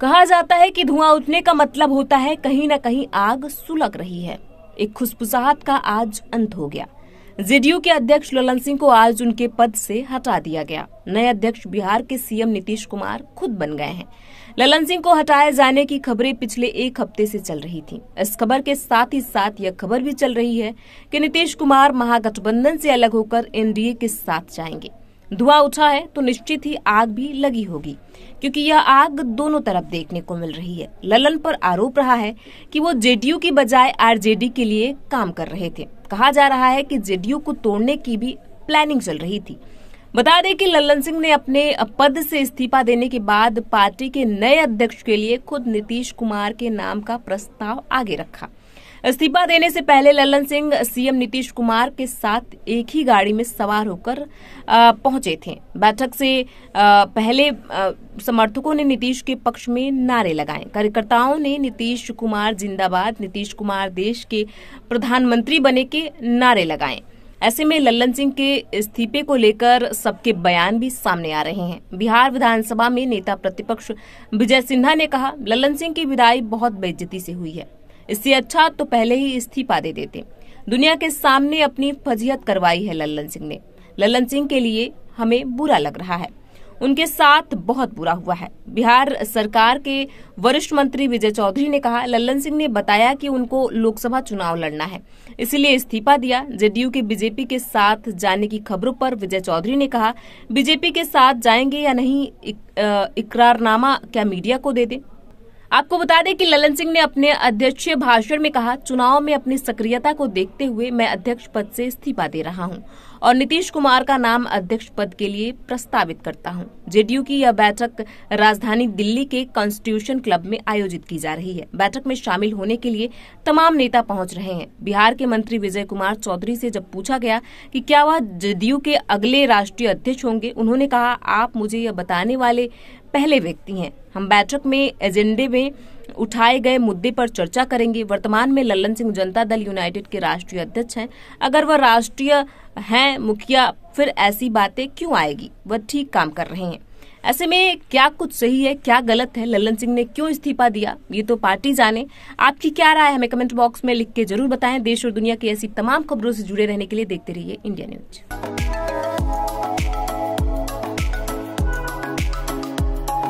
कहा जाता है कि धुआं उठने का मतलब होता है कहीं न कहीं आग सुलग रही है एक खुशबुसाहट का आज अंत हो गया जेडीयू के अध्यक्ष ललन सिंह को आज उनके पद से हटा दिया गया नए अध्यक्ष बिहार के सीएम नीतीश कुमार खुद बन गए हैं ललन सिंह को हटाए जाने की खबरें पिछले एक हफ्ते से चल रही थी इस खबर के साथ ही साथ यह खबर भी चल रही है कि नीतीश कुमार महागठबंधन से अलग होकर एनडीए के साथ जाएंगे धुआं उठा है तो निश्चित ही आग भी लगी होगी क्योंकि यह आग दोनों तरफ देखने को मिल रही है ललन पर आरोप रहा है कि वो जेडीयू की बजाय आरजेडी के लिए काम कर रहे थे कहा जा रहा है कि जेडीयू को तोड़ने की भी प्लानिंग चल रही थी बता दें कि ललन सिंह ने अपने पद से इस्तीफा देने के बाद पार्टी के नए अध्यक्ष के लिए खुद नीतीश कुमार के नाम का प्रस्ताव आगे रखा इस्तीफा देने से पहले लल्लन सिंह सीएम नीतीश कुमार के साथ एक ही गाड़ी में सवार होकर पहुंचे थे बैठक से पहले समर्थकों ने नीतीश के पक्ष में नारे लगाए कार्यकर्ताओं ने नीतीश कुमार जिंदाबाद नीतीश कुमार देश के प्रधानमंत्री बने के नारे लगाए ऐसे में लल्लन सिंह के इस्तीफे को लेकर सबके बयान भी सामने आ रहे हैं बिहार विधानसभा में नेता प्रतिपक्ष विजय सिन्हा ने कहा लल्लन सिंह की विदाई बहुत बेजती से हुई है इससे अच्छा तो पहले ही इस्तीफा दे देते दुनिया के सामने अपनी फजीहत करवाई है लल्लन सिंह ने लल्लन सिंह के लिए हमें बुरा लग रहा है उनके साथ बहुत बुरा हुआ है बिहार सरकार के वरिष्ठ मंत्री विजय चौधरी ने कहा लल्लन सिंह ने बताया कि उनको लोकसभा चुनाव लड़ना है इसलिए इस्तीफा दिया जेडीयू के बीजेपी के साथ जाने की खबरों पर विजय चौधरी ने कहा बीजेपी के साथ जाएंगे या नहीं इक, इकरारनामा क्या मीडिया को दे दे आपको बता दें कि ललन सिंह ने अपने अध्यक्षीय भाषण में कहा चुनाव में अपनी सक्रियता को देखते हुए मैं अध्यक्ष पद से इस्तीफा दे रहा हूं और नीतीश कुमार का नाम अध्यक्ष पद के लिए प्रस्तावित करता हूं। जेडीयू की यह बैठक राजधानी दिल्ली के कॉन्स्टिट्यूशन क्लब में आयोजित की जा रही है बैठक में शामिल होने के लिए तमाम नेता पहुंच रहे हैं बिहार के मंत्री विजय कुमार चौधरी से जब पूछा गया कि क्या वह जेडीयू के अगले राष्ट्रीय अध्यक्ष होंगे उन्होंने कहा आप मुझे यह बताने वाले पहले व्यक्ति हैं हम बैठक में एजेंडे में उठाए गए मुद्दे पर चर्चा करेंगे वर्तमान में लल्लन सिंह जनता दल यूनाइटेड के राष्ट्रीय अध्यक्ष हैं अगर वह राष्ट्रीय हैं मुखिया फिर ऐसी बातें क्यों आएगी वह ठीक काम कर रहे हैं ऐसे में क्या कुछ सही है क्या गलत है लल्लन सिंह ने क्यों इस्तीफा दिया ये तो पार्टी जाने आपकी क्या राय हमें कमेंट बॉक्स में लिख के जरूर बताएं देश और दुनिया की ऐसी तमाम खबरों से जुड़े रहने के लिए देखते रहिए इंडिया न्यूज